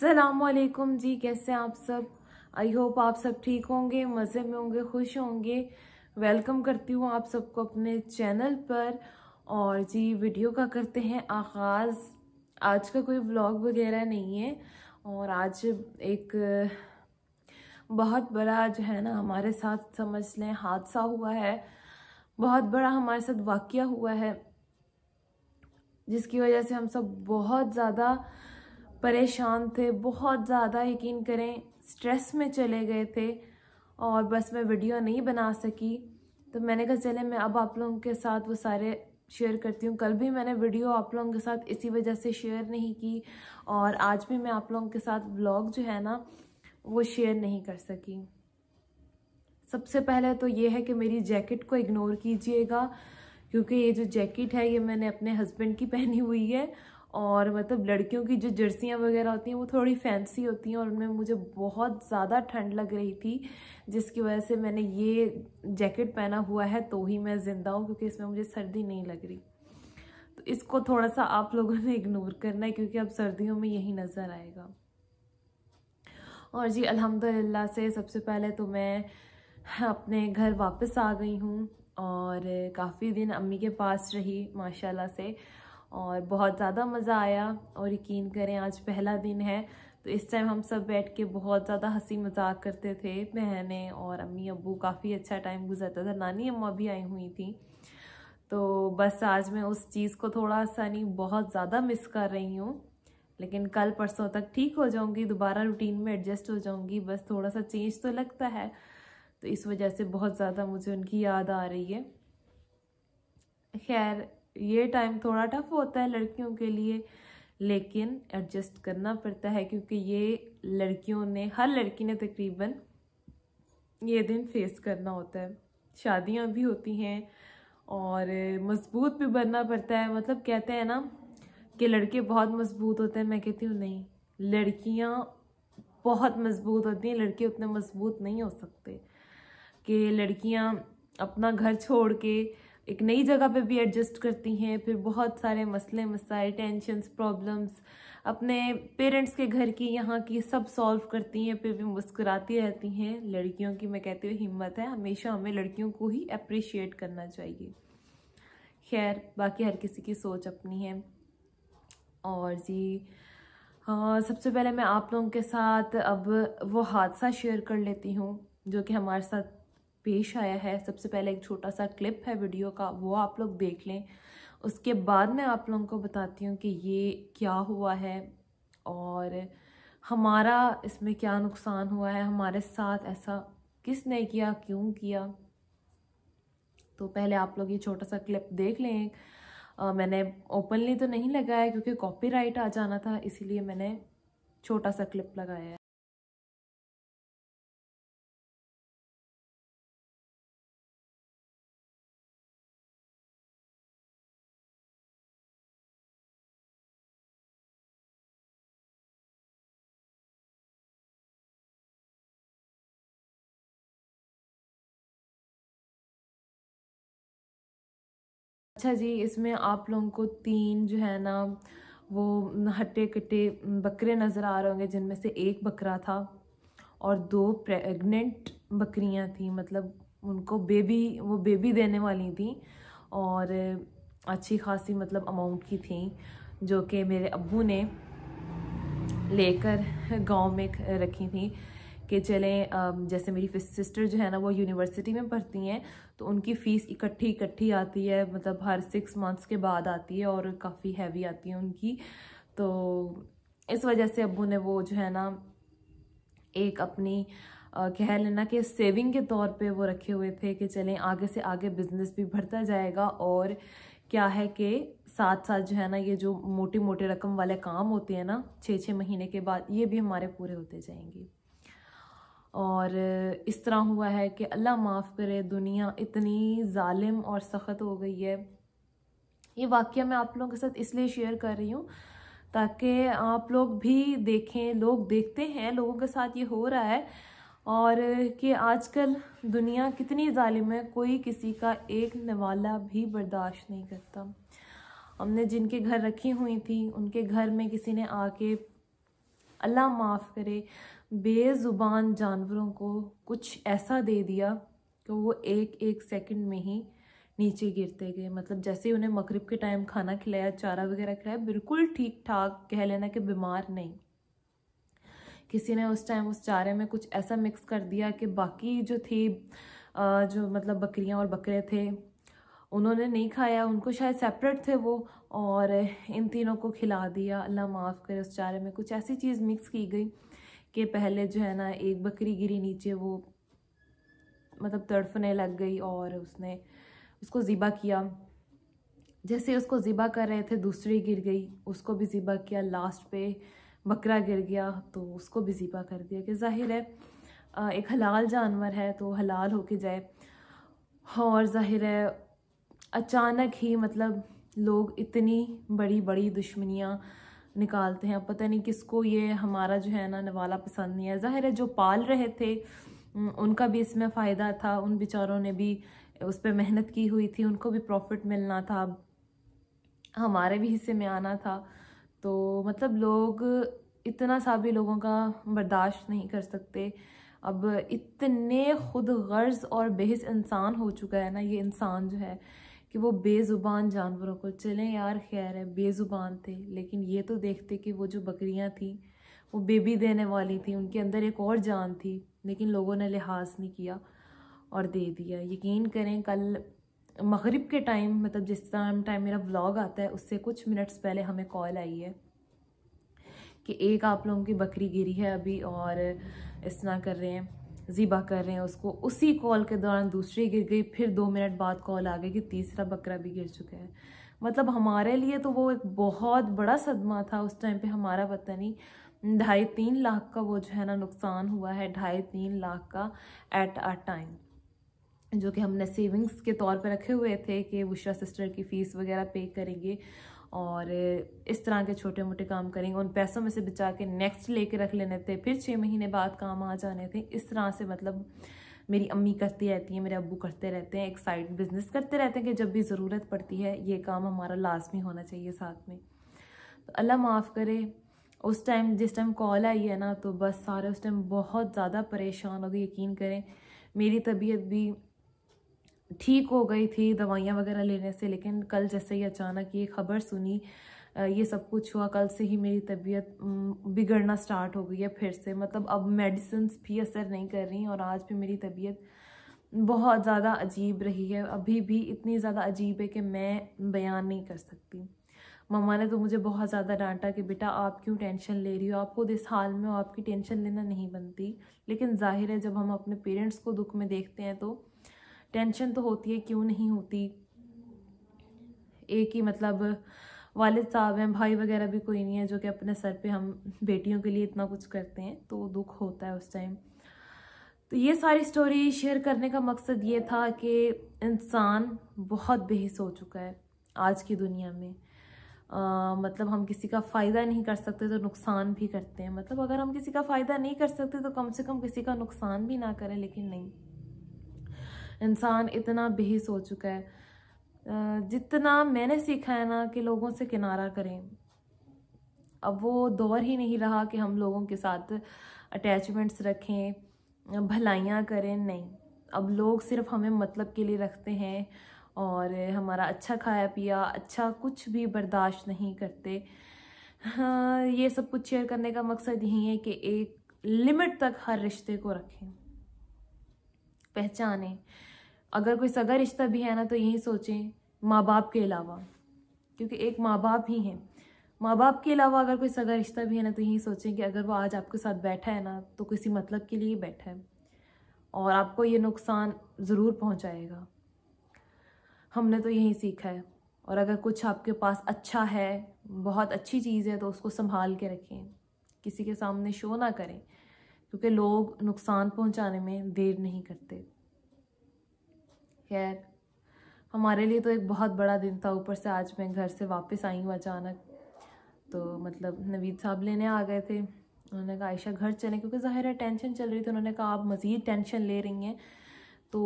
सलामकुम जी कैसे आप सब आई होप आप सब ठीक होंगे मज़े में होंगे खुश होंगे वेलकम करती हूँ आप सबको अपने चैनल पर और जी वीडियो का करते हैं आगाज़ आज का कोई व्लॉग वगैरह नहीं है और आज एक बहुत बड़ा जो है ना हमारे साथ समझ लें हादसा हुआ है बहुत बड़ा हमारे साथ वाक़ हुआ है जिसकी वजह से हम सब बहुत ज़्यादा परेशान थे बहुत ज़्यादा यकीन करें स्ट्रेस में चले गए थे और बस मैं वीडियो नहीं बना सकी तो मैंने कहा चले मैं अब आप लोगों के साथ वो सारे शेयर करती हूँ कल भी मैंने वीडियो आप लोगों के साथ इसी वजह से शेयर नहीं की और आज भी मैं आप लोगों के साथ ब्लॉग जो है ना वो शेयर नहीं कर सकी सबसे पहले तो ये है कि मेरी जैकेट को इग्नोर कीजिएगा क्योंकि ये जो जैकेट है ये मैंने अपने हस्बैंड की पहनी हुई है और मतलब लड़कियों की जो जर्सियाँ वगैरह होती हैं वो थोड़ी फैंसी होती हैं और उनमें मुझे बहुत ज़्यादा ठंड लग रही थी जिसकी वजह से मैंने ये जैकेट पहना हुआ है तो ही मैं ज़िंदा हूँ क्योंकि इसमें मुझे सर्दी नहीं लग रही तो इसको थोड़ा सा आप लोगों ने इग्नोर करना है क्योंकि अब सर्दियों में यही नज़र आएगा और जी अलहमदिल्ला से सबसे पहले तो मैं अपने घर वापस आ गई हूँ और काफ़ी दिन अम्मी के पास रही माशाल्लाह से और बहुत ज़्यादा मज़ा आया और यकीन करें आज पहला दिन है तो इस टाइम हम सब बैठ के बहुत ज़्यादा हंसी मजाक करते थे बहनें और अम्मी अबू काफ़ी अच्छा टाइम गुजरता था नानी अम्मा भी आई हुई थी तो बस आज मैं उस चीज़ को थोड़ा सा नहीं बहुत ज़्यादा मिस कर रही हूँ लेकिन कल परसों तक ठीक हो जाऊँगी दोबारा रूटीन में एडजस्ट हो जाऊँगी बस थोड़ा सा चेंज तो लगता है तो इस वजह से बहुत ज़्यादा मुझे उनकी याद आ रही है खैर ये टाइम थोड़ा टफ होता है लड़कियों के लिए लेकिन एडजस्ट करना पड़ता है क्योंकि ये लड़कियों ने हर लड़की ने तकरीबन ये दिन फेस करना होता है शादियां भी होती हैं और मजबूत भी बनना पड़ता है मतलब कहते हैं ना कि लड़के बहुत मजबूत होते हैं मैं कहती हूँ नहीं लड़कियाँ बहुत मजबूत होती हैं लड़के उतने मजबूत नहीं हो सकते कि लड़कियाँ अपना घर छोड़ के एक नई जगह पे भी एडजस्ट करती हैं फिर बहुत सारे मसले मसाए टेंशंस प्रॉब्लम्स अपने पेरेंट्स के घर की यहाँ की सब सॉल्व करती हैं फिर भी मुस्कुराती रहती हैं लड़कियों की मैं कहती हूँ हिम्मत है हमेशा हमें लड़कियों को ही अप्रिशिएट करना चाहिए खैर बाकी हर किसी की सोच अपनी है और जी हाँ सबसे पहले मैं आप लोगों के साथ अब वो हादसा शेयर कर लेती हूँ जो कि हमारे साथ पेश आया है सबसे पहले एक छोटा सा क्लिप है वीडियो का वो आप लोग देख लें उसके बाद मैं आप लोगों को बताती हूँ कि ये क्या हुआ है और हमारा इसमें क्या नुकसान हुआ है हमारे साथ ऐसा किसने किया क्यों किया तो पहले आप लोग ये छोटा सा क्लिप देख लें आ, मैंने ओपनली तो नहीं लगाया क्योंकि कॉपीराइट आ जाना था इसीलिए मैंने छोटा सा क्लिप लगाया है अच्छा जी इसमें आप लोगों को तीन जो है ना वो हट्टे कट्टे बकरे नज़र आ रहे होंगे जिनमें से एक बकरा था और दो प्रेग्नेंट बकरियां थी मतलब उनको बेबी वो बेबी देने वाली थी और अच्छी खासी मतलब अमाउंट की थी जो कि मेरे अबू ने लेकर गांव में रखी थी कि चलें जैसे मेरी सिस्टर जो है ना वो यूनिवर्सिटी में पढ़ती हैं तो उनकी फ़ीस इकट्ठी इकट्ठी आती है मतलब हर सिक्स मंथ्स के बाद आती है और काफ़ी हैवी आती है उनकी तो इस वजह से अबू ने वो जो है ना एक अपनी कह लेना कि सेविंग के तौर पे वो रखे हुए थे कि चलें आगे से आगे बिजनेस भी बढ़ता जाएगा और क्या है कि साथ साथ जो है ना ये जो मोटी मोटी रकम वाले काम होते हैं ना छः छः महीने के बाद ये भी हमारे पूरे होते जाएंगे और इस तरह हुआ है कि अल्लाह माफ़ करे दुनिया इतनी ालिम और सख्त हो गई है ये वाक्य मैं आप लोगों के साथ इसलिए शेयर कर रही हूँ ताकि आप लोग भी देखें लोग देखते हैं लोगों के साथ ये हो रहा है और कि आजकल दुनिया कितनी ालिम है कोई किसी का एक नवाला भी बर्दाश्त नहीं करता हमने जिनके घर रखी हुई थी उनके घर में किसी ने आके अल्लाह माफ़ करे बेज़ुबान जानवरों को कुछ ऐसा दे दिया कि वो एक एक सेकंड में ही नीचे गिरते गए मतलब जैसे ही उन्हें मकरब के टाइम खाना खिलाया चारा वगैरह खिलाया बिल्कुल ठीक ठाक कह लेना कि बीमार नहीं किसी ने उस टाइम उस चारे में कुछ ऐसा मिक्स कर दिया कि बाकी जो थी जो मतलब बकरियां और बकरे थे उन्होंने नहीं खाया उनको शायद सेपरेट थे वो और इन तीनों को खिला दिया अल्लाह माफ़ करे उस चारे में कुछ ऐसी चीज़ मिक्स की गई के पहले जो है ना एक बकरी गिरी नीचे वो मतलब तड़फने लग गई और उसने उसको ज़िबा किया जैसे उसको ज़िबा कर रहे थे दूसरी गिर गई उसको भी ज़िबा किया लास्ट पे बकरा गिर गया तो उसको भी ज़िबा कर दिया कि जाहिर है एक हलाल जानवर है तो हलाल होके जाए और जाहिर है अचानक ही मतलब लोग इतनी बड़ी बड़ी दुश्मनियाँ निकालते हैं पता नहीं किसको ये हमारा जो है ना नवाला पसंद नहीं है ज़ाहिर है जो पाल रहे थे उनका भी इसमें फ़ायदा था उन बेचारों ने भी उस पर मेहनत की हुई थी उनको भी प्रॉफिट मिलना था हमारे भी हिस्से में आना था तो मतलब लोग इतना सा भी लोगों का बर्दाश्त नहीं कर सकते अब इतने खुद गर्ज और बेहस इंसान हो चुका है ना ये इंसान जो है कि वो बेज़ुबान जानवरों को चलें यार खैर है बेज़ुबान थे लेकिन ये तो देखते कि वो जो बकरियां थी वो बेबी देने वाली थी उनके अंदर एक और जान थी लेकिन लोगों ने लिहाज नहीं किया और दे दिया यकीन करें कल मगरिब के टाइम मतलब जिस टाइम टाइम मेरा व्लॉग आता है उससे कुछ मिनट्स पहले हमें कॉल आई है कि एक आप लोगों की बकरी गिरी है अभी और इस तरह कर रहे हैं ज़िबा कर रहे हैं उसको उसी कॉल के दौरान दूसरी गिर गई फिर दो मिनट बाद कॉल आ गई कि तीसरा बकरा भी गिर चुका है मतलब हमारे लिए तो वो एक बहुत बड़ा सदमा था उस टाइम पे हमारा पता नहीं ढाई तीन लाख का वो जो है ना नुकसान हुआ है ढाई तीन लाख का एट अ टाइम जो कि हमने सेविंग्स के तौर पर रखे हुए थे कि उषा सिस्टर की फ़ीस वगैरह पे करेंगे और इस तरह के छोटे मोटे काम करेंगे उन पैसों में से बचा के नेक्स्ट ले कर रख लेने थे फिर छः महीने बाद काम आ जाने थे इस तरह से मतलब मेरी अम्मी करती रहती हैं मेरे अबू करते रहते हैं एक साइड बिज़नेस करते रहते हैं कि जब भी ज़रूरत पड़ती है ये काम हमारा लाजमी होना चाहिए साथ में तो अल्लाह माफ़ करे उस टाइम जिस टाइम कॉल आई है ना तो बस सारे उस टाइम बहुत ज़्यादा परेशान हो गए यकीन करें मेरी तबीयत भी ठीक हो गई थी दवाइयाँ वगैरह लेने से लेकिन कल जैसे ही अचानक ये खबर सुनी ये सब कुछ हुआ कल से ही मेरी तबीयत बिगड़ना स्टार्ट हो गई है फिर से मतलब अब मेडिसिन भी असर नहीं कर रही और आज भी मेरी तबीयत बहुत ज़्यादा अजीब रही है अभी भी इतनी ज़्यादा अजीब है कि मैं बयान नहीं कर सकती मम्मा ने तो मुझे बहुत ज़्यादा डांटा कि बेटा आप क्यों टेंशन ले रही हो आप खुद तो इस हाल में हो आपकी टेंशन लेना नहीं बनती लेकिन जाहिर है जब हम अपने पेरेंट्स को दुख में देखते हैं तो टेंशन तो होती है क्यों नहीं होती एक ही मतलब वालिद साहब हैं भाई वगैरह भी कोई नहीं है जो कि अपने सर पे हम बेटियों के लिए इतना कुछ करते हैं तो दुख होता है उस टाइम तो ये सारी स्टोरी शेयर करने का मकसद ये था कि इंसान बहुत बेहिस हो चुका है आज की दुनिया में आ, मतलब हम किसी का फ़ायदा नहीं कर सकते तो नुकसान भी करते हैं मतलब अगर हम किसी का फ़ायदा नहीं कर सकते तो कम से कम किसी का नुकसान भी ना करें लेकिन नहीं इंसान इतना बेहिस हो चुका है जितना मैंने सीखा है ना कि लोगों से किनारा करें अब वो दौर ही नहीं रहा कि हम लोगों के साथ अटैचमेंट्स रखें भलाइयाँ करें नहीं अब लोग सिर्फ हमें मतलब के लिए रखते हैं और हमारा अच्छा खाया पिया अच्छा कुछ भी बर्दाश्त नहीं करते हाँ ये सब कुछ शेयर करने का मकसद यही है कि एक लिमिट तक हर रिश्ते को रखें पहचानें अगर कोई सगा रिश्ता भी है ना तो यही सोचें माँ बाप के अलावा क्योंकि एक माँ बाप ही हैं माँ बाप के अलावा अगर कोई सगा रिश्ता भी है ना तो यही सोचें कि अगर वो आज आपके साथ बैठा है ना तो किसी मतलब के लिए बैठा है और आपको ये नुकसान ज़रूर पहुँचाएगा हमने तो यही सीखा है और अगर कुछ आपके पास अच्छा है बहुत अच्छी चीज़ है तो उसको संभाल के रखें किसी के सामने शो ना करें क्योंकि लोग नुकसान पहुंचाने में देर नहीं करते खैर हमारे लिए तो एक बहुत बड़ा दिन था ऊपर से आज मैं घर से वापस आई हूँ अचानक तो मतलब नवीद साहब लेने आ गए थे उन्होंने कहा आयशा घर चलें क्योंकि ज़ाहिर है टेंशन चल रही थी उन्होंने कहा आप मज़ीद टेंशन ले रही हैं तो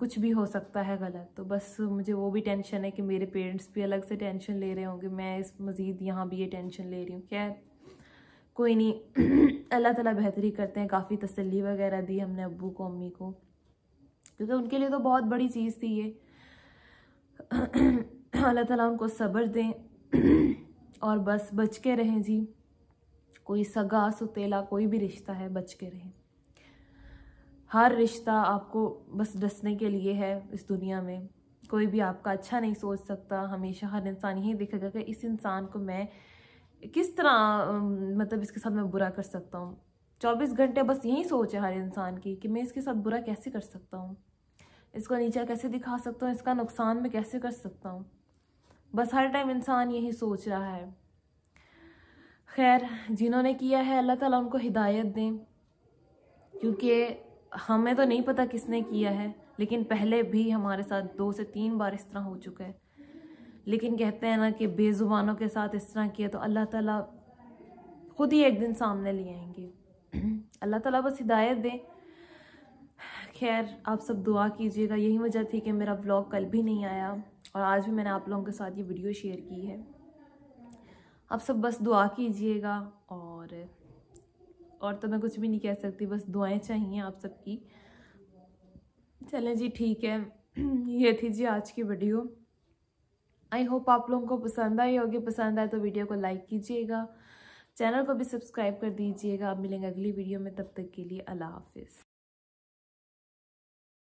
कुछ भी हो सकता है गलत तो बस मुझे वो भी टेंशन है कि मेरे पेरेंट्स भी अलग से टेंशन ले रहे होंगे मैं इस मज़ीद यहाँ भी ये टेंशन ले रही हूँ खैर कोई नहीं अल्लाह ताला बेहतरी करते हैं काफ़ी तसल्ली वगैरह दी हमने अबू को अम्मी को क्योंकि उनके लिए तो बहुत बड़ी चीज़ थी ये अल्लाह ताला उनको सब्र दें और बस बच के रहें जी कोई सगा सुतेला कोई भी रिश्ता है बच के रहें हर रिश्ता आपको बस डसने के लिए है इस दुनिया में कोई भी आपका अच्छा नहीं सोच सकता हमेशा हर इंसान यही देखेगा कि इस इंसान को मैं किस तरह मतलब इसके साथ मैं बुरा कर सकता हूँ चौबीस घंटे बस यही सोच है हर इंसान की कि मैं इसके साथ बुरा कैसे कर सकता हूँ इसको नीचा कैसे दिखा सकता हूँ इसका नुकसान मैं कैसे कर सकता हूँ बस हर टाइम इंसान यही सोच रहा है खैर जिन्होंने किया है अल्लाह ताला उनको हिदायत दें क्योंकि हमें तो नहीं पता किसने किया है लेकिन पहले भी हमारे साथ दो से तीन बार इस तरह हो चुका है लेकिन कहते हैं ना कि बेज़ुबानों के साथ इस तरह किया तो अल्लाह ताला खुद ही एक दिन सामने ले आएंगे अल्लाह ताला बस हिदायत दें खैर आप सब दुआ कीजिएगा यही वजह थी कि मेरा ब्लॉग कल भी नहीं आया और आज भी मैंने आप लोगों के साथ ये वीडियो शेयर की है आप सब बस दुआ कीजिएगा और और तो मैं कुछ भी नहीं कह सकती बस दुआएं चाहिए आप सबकी चलें जी ठीक है ये थी जी आज की वीडियो आई होप आप लोगों को पसंद आई होगी पसंद आए तो वीडियो को लाइक कीजिएगा चैनल को भी सब्सक्राइब कर दीजिएगा आप मिलेंगे अगली वीडियो में तब तक के लिए अल्लाह हाफिज़